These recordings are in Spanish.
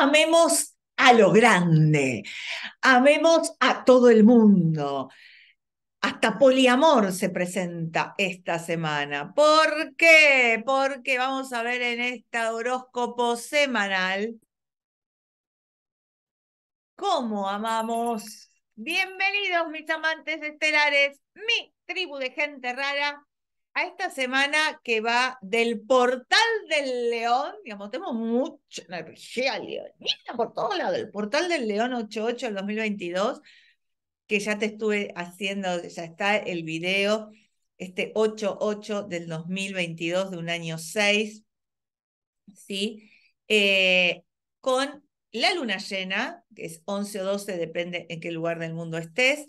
amemos a lo grande, amemos a todo el mundo. Hasta poliamor se presenta esta semana. ¿Por qué? Porque vamos a ver en este horóscopo semanal cómo amamos. Bienvenidos mis amantes estelares, mi tribu de gente rara, a esta semana que va del portal del león, digamos, tenemos mucha energía leonina por todos lados, el portal del león 88 del 2022, que ya te estuve haciendo, ya está el video, este 88 del 2022 de un año 6, ¿sí? Eh, con la luna llena, que es 11 o 12, depende en qué lugar del mundo estés,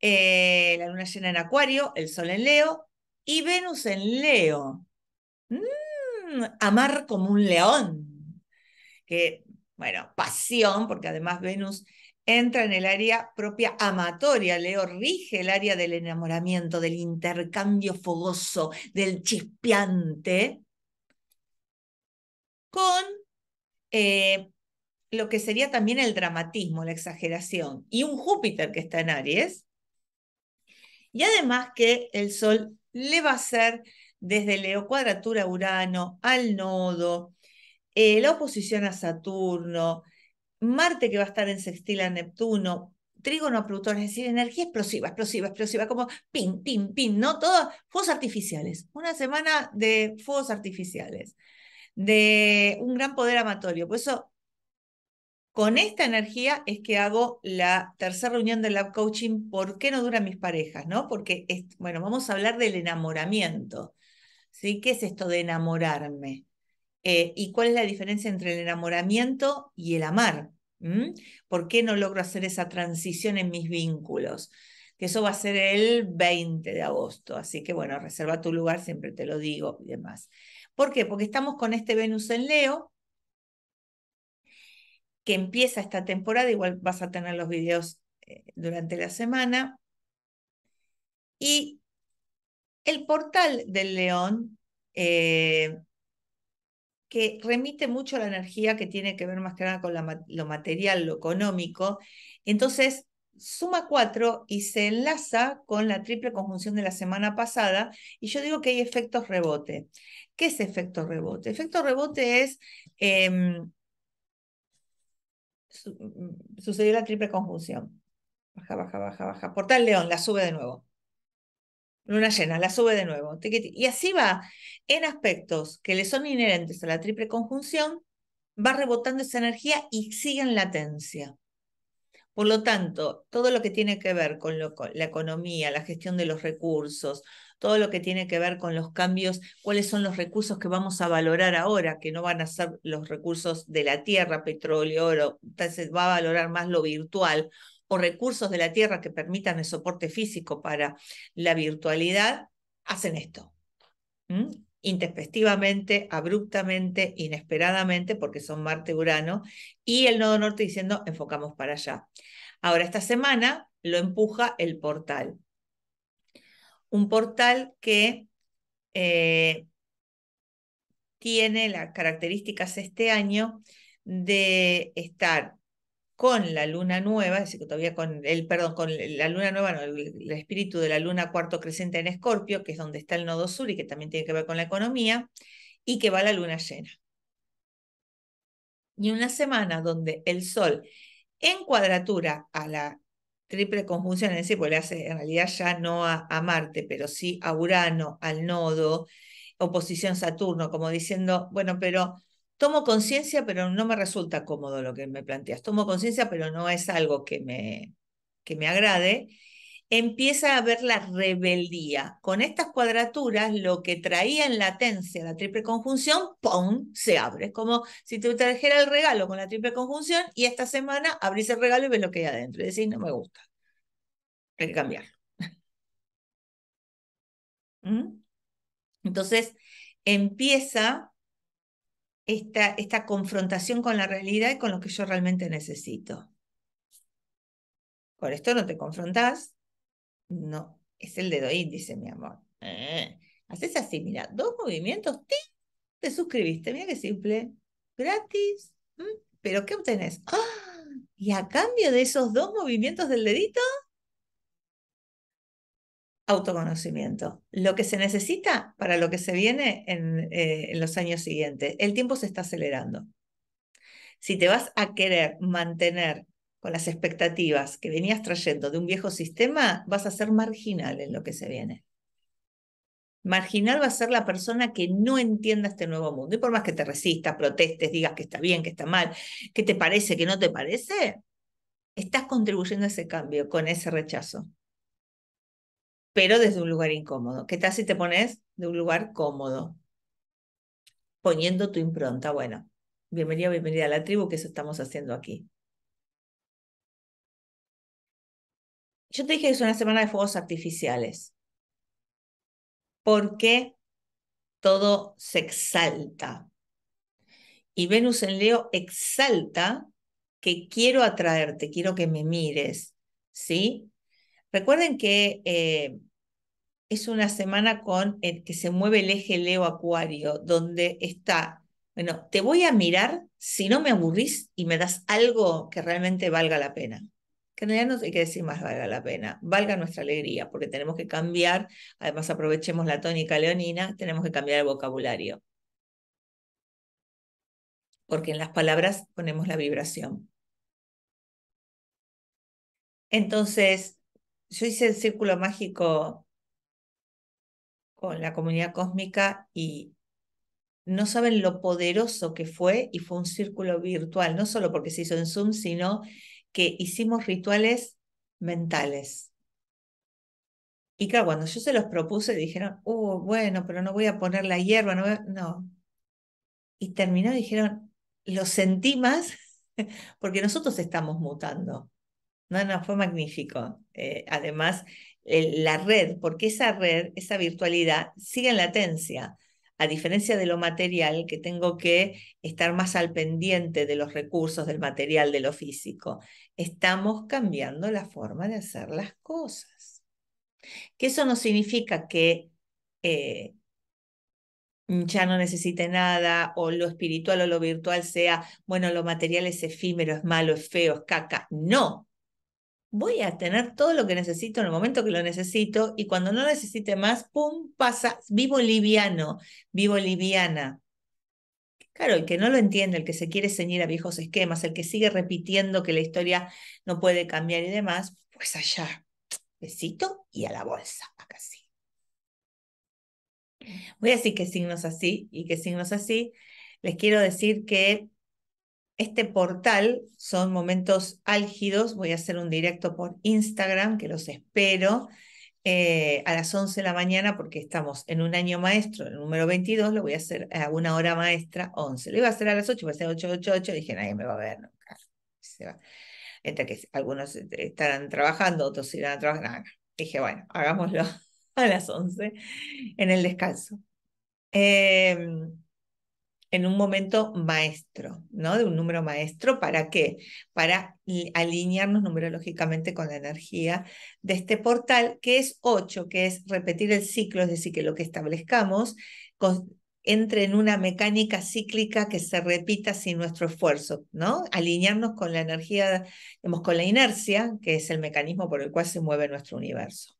eh, la luna llena en Acuario, el sol en Leo, y Venus en Leo. Mm, amar como un león. Que, bueno, pasión, porque además Venus entra en el área propia amatoria. Leo rige el área del enamoramiento, del intercambio fogoso, del chispeante, con eh, lo que sería también el dramatismo, la exageración, y un Júpiter que está en Aries. Y además que el Sol le va a ser desde Leo cuadratura Urano al nodo, eh, la oposición a Saturno, Marte que va a estar en sextil a Neptuno, trígono a Plutón, es decir, energía explosiva, explosiva, explosiva, como pin, pin, pin, ¿no? Todos fuegos artificiales, una semana de fuegos artificiales, de un gran poder amatorio. Por eso con esta energía es que hago la tercera reunión del Lab Coaching, ¿por qué no duran mis parejas? ¿no? Porque, bueno, vamos a hablar del enamoramiento. ¿sí? ¿Qué es esto de enamorarme? Eh, ¿Y cuál es la diferencia entre el enamoramiento y el amar? ¿Mm? ¿Por qué no logro hacer esa transición en mis vínculos? Que eso va a ser el 20 de agosto, así que bueno, reserva tu lugar, siempre te lo digo y demás. ¿Por qué? Porque estamos con este Venus en Leo, que empieza esta temporada, igual vas a tener los videos eh, durante la semana. Y el portal del león, eh, que remite mucho a la energía que tiene que ver más que nada con lo material, lo económico. Entonces, suma cuatro y se enlaza con la triple conjunción de la semana pasada y yo digo que hay efectos rebote. ¿Qué es efecto rebote? Efecto rebote es em, Mm, sucedió la triple conjunción. Baja, baja, baja, baja. Portal León, la sube de nuevo. Luna llena, la sube de nuevo. Y así va. En aspectos que le son inherentes a la triple conjunción, va rebotando esa energía y sigue en latencia. Por lo tanto, todo lo que tiene que ver con la economía, la gestión de los recursos, todo lo que tiene que ver con los cambios, cuáles son los recursos que vamos a valorar ahora, que no van a ser los recursos de la tierra, petróleo, oro, entonces va a valorar más lo virtual o recursos de la tierra que permitan el soporte físico para la virtualidad, hacen esto. ¿Mm? abruptamente, inesperadamente, porque son Marte-Urano, y el nodo norte diciendo enfocamos para allá. Ahora, esta semana lo empuja el portal un portal que eh, tiene las características este año de estar con la luna nueva, es decir, todavía con el, perdón, con la luna nueva, el, espíritu de la luna cuarto creciente en Escorpio, que es donde está el nodo sur y que también tiene que ver con la economía, y que va la luna llena. Y una semana donde el sol en cuadratura a la triple conjunción, es decir, pues le hace en realidad ya no a, Marte, pero sí a Urano, al nodo, oposición Saturno, como diciendo, bueno, pero tomo conciencia, pero no me resulta cómodo lo que me planteas. Tomo conciencia, pero no es algo que me, que me agrade empieza a haber la rebeldía. Con estas cuadraturas, lo que traía en latencia la triple conjunción, ¡pum!, se abre. Es como si te trajera el regalo con la triple conjunción y esta semana abrís el regalo y ves lo que hay adentro. Y decís, no me gusta. Hay que cambiarlo. ¿Mm? Entonces, empieza esta, esta confrontación con la realidad y con lo que yo realmente necesito. Por esto no te confrontás, no, es el dedo índice, mi amor. Eh, haces así, mira, dos movimientos, te suscribiste, mira qué simple, gratis. Pero ¿qué obtenés? ¡Ah! Y a cambio de esos dos movimientos del dedito, autoconocimiento, lo que se necesita para lo que se viene en, eh, los años siguientes. El tiempo se está acelerando. Si te vas a querer mantener con las expectativas que venías trayendo de un viejo sistema, vas a ser marginal en lo que se viene. Marginal va a ser la persona que no entienda este nuevo mundo. Y por más que te resistas, protestes, digas que está bien, que está mal, que te parece, que no te parece, estás contribuyendo a ese cambio con ese rechazo. Pero desde un lugar incómodo. ¿Qué tal si te pones de un lugar cómodo? Poniendo tu impronta. Bueno, bienvenida, bienvenida a la tribu, que eso estamos haciendo aquí. Yo te dije que es una semana de fuegos artificiales. Porque todo se exalta. Y Venus en Leo exalta que quiero atraerte, quiero que me mires. ¿Sí? Recuerden que eh, es una semana con que se mueve el eje Leo Acuario, donde está, bueno, te voy a mirar si no me aburrís y me das algo que realmente valga la pena que en realidad no hay que decir más valga la pena, valga nuestra alegría, porque tenemos que cambiar, además aprovechemos la tónica leonina, tenemos que cambiar el vocabulario. Porque en las palabras ponemos la vibración. Entonces, yo hice el círculo mágico con la comunidad cósmica y no saben lo poderoso que fue y fue un círculo virtual, no solo porque se hizo en Zoom, sino que hicimos rituales mentales. Y claro, cuando yo se los propuse, dijeron, uh, bueno, pero no voy a poner la hierba, no. no. Y terminó, dijeron, lo sentí más, porque nosotros estamos mutando. No, no, fue magnífico. Eh, además, la red, porque esa red, esa virtualidad, sigue en latencia a diferencia de lo material, que tengo que estar más al pendiente de los recursos, del material, de lo físico. Estamos cambiando la forma de hacer las cosas. Que eso no significa que eh, ya no necesite nada, o lo espiritual o lo virtual sea, bueno, lo material es efímero, es malo, es feo, es caca. No, voy a tener todo lo que necesito en el momento que lo necesito y cuando no necesite más, ¡pum! pasa, vivo liviano, vivo liviana. Claro, el que no lo entiende, el que se quiere ceñir a viejos esquemas, el que sigue repitiendo que la historia no puede cambiar y demás, pues allá, besito y a la bolsa, acá sí. Voy a decir qué signos así y qué signos así. Les quiero decir que este portal son momentos álgidos. Voy a hacer un directo por Instagram, que los espero. Eh, a las 11 de la mañana, porque estamos en un año maestro, el número 22, lo voy a hacer a una hora maestra, 11. Lo iba a hacer a las 8, iba a ser 888, dije, nadie me va a ver nunca. Entre que algunos estarán trabajando, otros irán a trabajar. dije, bueno, hagámoslo a las 11 en el descanso. Eh, en un momento maestro, ¿no? De un número maestro, ¿para qué? Para alinearnos numerológicamente con la energía de este portal, que es 8, que es repetir el ciclo, es decir, que lo que establezcamos entre en una mecánica cíclica que se repita sin nuestro esfuerzo, ¿no? Alinearnos con la energía, digamos, con la inercia, que es el mecanismo por el cual se mueve nuestro universo.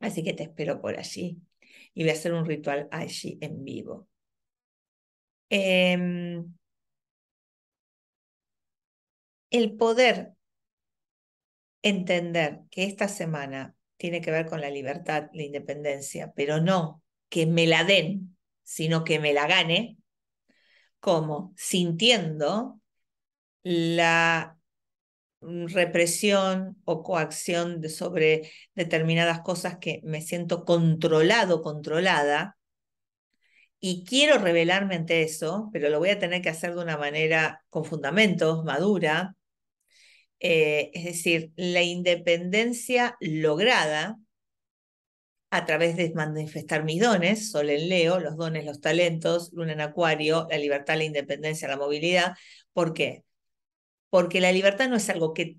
Así que te espero por allí y voy a hacer un ritual allí en vivo. Em, el poder entender que esta semana tiene que ver con la libertad, la independencia, pero no que me la den, sino que me la gane, como sintiendo la represión o coacción sobre determinadas cosas que me siento controlado, controlada, y quiero revelarme ante eso, pero lo voy a tener que hacer de una manera con fundamentos, madura. Eh, es decir, la independencia lograda a través de manifestar mis dones, Sol en Leo, los dones, los talentos, Luna en Acuario, la libertad, la independencia, la movilidad. ¿Por qué? Porque la libertad no es algo que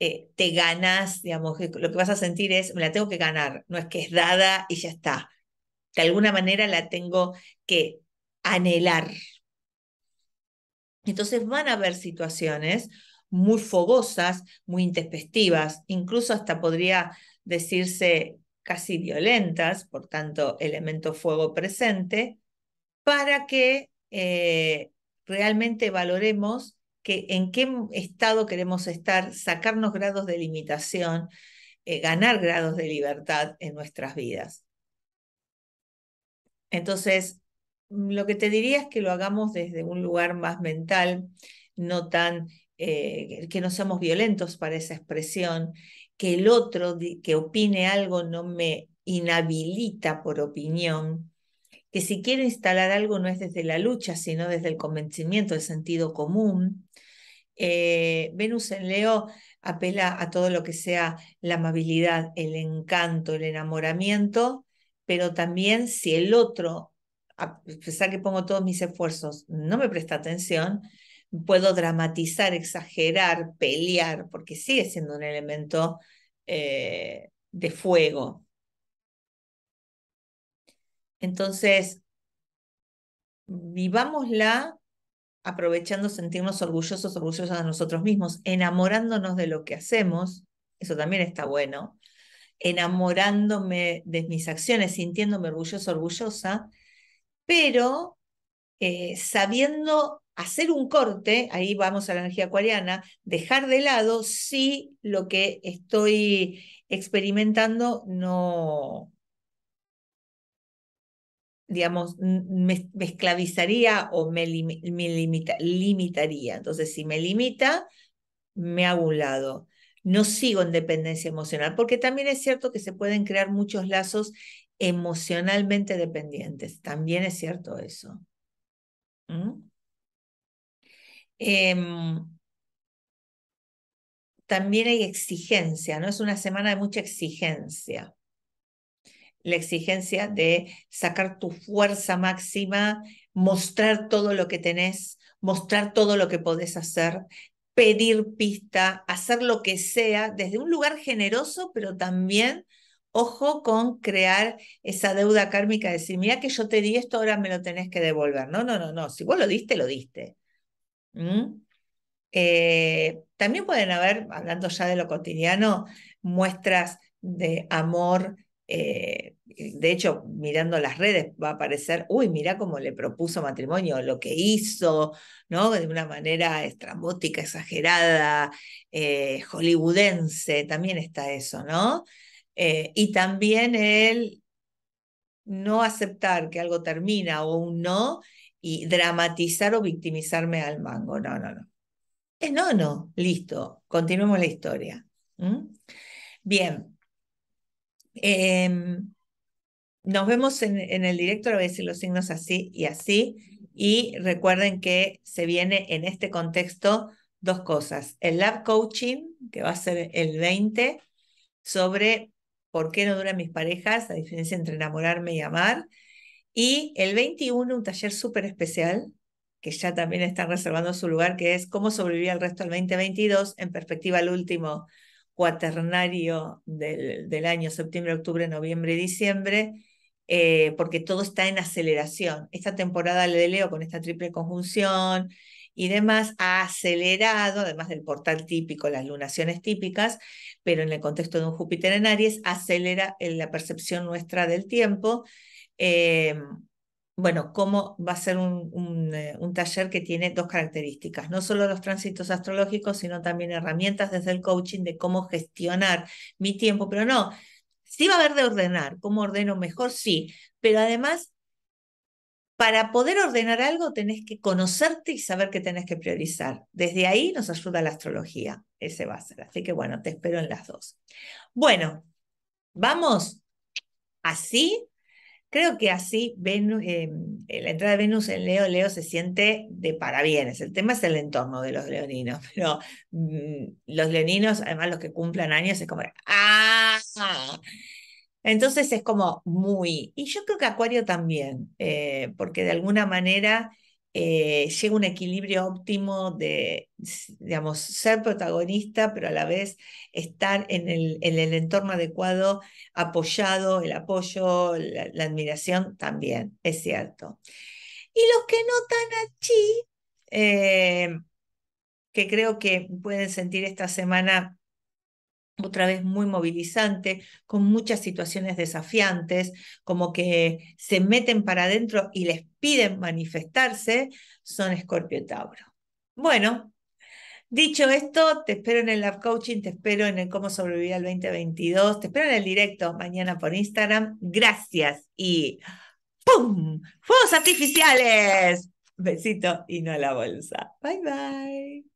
eh, te ganas, digamos, lo que vas a sentir es, me la tengo que ganar, no es que es dada y ya está de alguna manera la tengo que anhelar. Entonces van a haber situaciones muy fogosas, muy intempestivas, incluso hasta podría decirse casi violentas, por tanto, elemento fuego presente, para que eh, realmente valoremos que en qué estado queremos estar, sacarnos grados de limitación, eh, ganar grados de libertad en nuestras vidas. Entonces, mm, lo que te diría es que lo hagamos desde un lugar más mental, no tan, eh, que no seamos violentos para esa expresión, que el otro que opine algo no me inhabilita por opinión, que si quiero instalar algo no es desde la lucha, sino desde el convencimiento, el sentido común. Eh, Venus en Leo apela a todo lo que sea la amabilidad, el encanto, el enamoramiento pero también si el otro, a pesar que pongo todos mis esfuerzos, no me presta atención, puedo dramatizar, exagerar, pelear, porque sigue siendo un elemento eh, de fuego. Entonces, vivámosla aprovechando sentirnos orgullosos, orgullosos de nosotros mismos, enamorándonos de lo que hacemos, eso también está bueno, enamorándome de mis acciones, sintiéndome orgullosa, orgullosa, pero eh, sabiendo hacer un corte, ahí vamos a la energía acuariana, dejar de lado si lo que estoy experimentando no, digamos, me, esclavizaría o me, limitaría. Entonces, si me limita, me hago un no sigo en dependencia emocional, porque también es cierto que se pueden crear muchos lazos emocionalmente dependientes, también es cierto eso. ¿Mm? Em, también hay exigencia, ¿no? Es una semana de mucha exigencia. La exigencia de sacar tu fuerza máxima, mostrar todo lo que tenés, mostrar todo lo que podés hacer, pedir pista, hacer lo que sea, desde un lugar generoso, pero también, ojo con crear esa deuda kármica decir, mira que yo te di esto, ahora me lo tenés que devolver. No, no, no, no, si vos lo diste, lo diste. ¿Mm? Eh, también pueden haber, hablando ya de lo cotidiano, muestras de amor eh, de hecho, mirando las redes va a aparecer, uy, mira cómo le propuso matrimonio, lo que hizo, ¿no? De una manera estrambótica, exagerada, eh, hollywoodense, también está eso, ¿no? Eh, y también el no aceptar que algo termina o un no y dramatizar o victimizarme al mango. No, no, no. Es no, no. Listo. Continuemos la historia. Bien. Em, nos vemos en, el directo, voy a decir los signos así y así. Y recuerden que se viene en este contexto dos cosas. El Lab Coaching, que va a ser el 20, sobre por qué no duran mis parejas, la diferencia entre enamorarme y amar. Y el 21, un taller súper especial, que ya también están reservando su lugar, que es cómo sobrevivir al resto del 2022 en perspectiva al último cuaternario del, del año septiembre, octubre, noviembre y diciembre eh, porque todo está en aceleración. Esta temporada de Leo con esta triple conjunción y demás ha acelerado, además del portal típico, las lunaciones típicas, pero en el contexto de un Júpiter en Aries, acelera la percepción nuestra del tiempo. Eh, bueno, cómo va a ser eh, un, taller que tiene dos características, no solo los tránsitos astrológicos, sino también herramientas desde el coaching de cómo gestionar mi tiempo, pero no Sí va a haber de ordenar, ¿cómo ordeno mejor? Sí, pero además, para poder ordenar algo tenés que conocerte y saber qué tenés que priorizar. Desde ahí nos ayuda la astrología, ese va a ser. Así que bueno, te espero en las dos. Bueno, vamos así Creo que así Venus, eh, la entrada de Venus en Leo, Leo se siente de parabienes. El tema es el entorno de los leoninos, pero mm, los leoninos, además los que cumplan años, es como, ¡ah! Entonces es como muy, y yo creo que Acuario también, eh, porque de alguna manera eh, llega un equilibrio óptimo de, digamos, ser protagonista, pero a la vez estar en el, en el entorno adecuado, apoyado, el apoyo, la, admiración también, es cierto. Y los que no están allí, eh, que creo que pueden sentir esta semana otra vez muy movilizante, con muchas situaciones desafiantes, como que se meten para adentro y les piden manifestarse, son Escorpio y Tauro. Bueno, dicho esto, te espero en el Love Coaching, te espero en el Cómo Sobrevivir al 2022, te espero en el directo mañana por Instagram. Gracias y ¡pum! ¡Fuegos artificiales! Besito y no a la bolsa. Bye bye.